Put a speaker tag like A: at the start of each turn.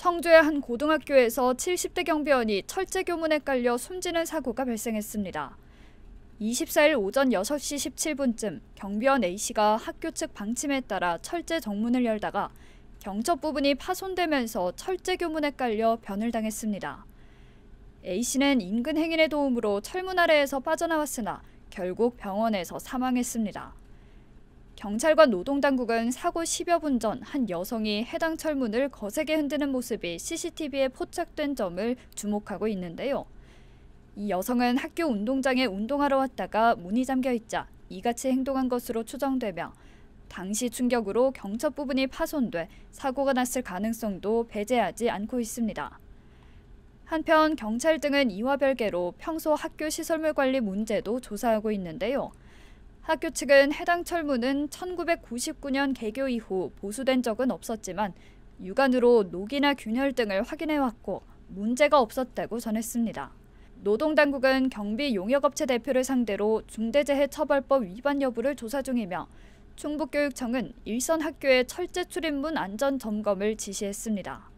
A: 청주의 한 고등학교에서 70대 경비원이 철제 교문에 깔려 숨지는 사고가 발생했습니다. 24일 오전 6시 17분쯤 경비원 A씨가 학교 측 방침에 따라 철제 정문을 열다가 경첩 부분이 파손되면서 철제 교문에 깔려 변을 당했습니다. A씨는 인근 행인의 도움으로 철문 아래에서 빠져나왔으나 결국 병원에서 사망했습니다. 경찰과 노동당국은 사고 10여 분 전 한 여성이 해당 철문을 거세게 흔드는 모습이 CCTV에 포착된 점을 주목하고 있는데요. 이 여성은 학교 운동장에 운동하러 왔다가 문이 잠겨 있자 이같이 행동한 것으로 추정되며 당시 충격으로 경첩 부분이 파손돼 사고가 났을 가능성도 배제하지 않고 있습니다. 한편 경찰 등은 이와 별개로 평소 학교 시설물 관리 문제도 조사하고 있는데요. 학교 측은 해당 철문은 1999년 개교 이후 보수된 적은 없었지만 육안으로 녹이나 균열 등을 확인해왔고 문제가 없었다고 전했습니다. 노동당국은 경비 용역업체 대표를 상대로 중대재해처벌법 위반 여부를 조사 중이며 충북교육청은 일선 학교의 철제 출입문 안전 점검을 지시했습니다.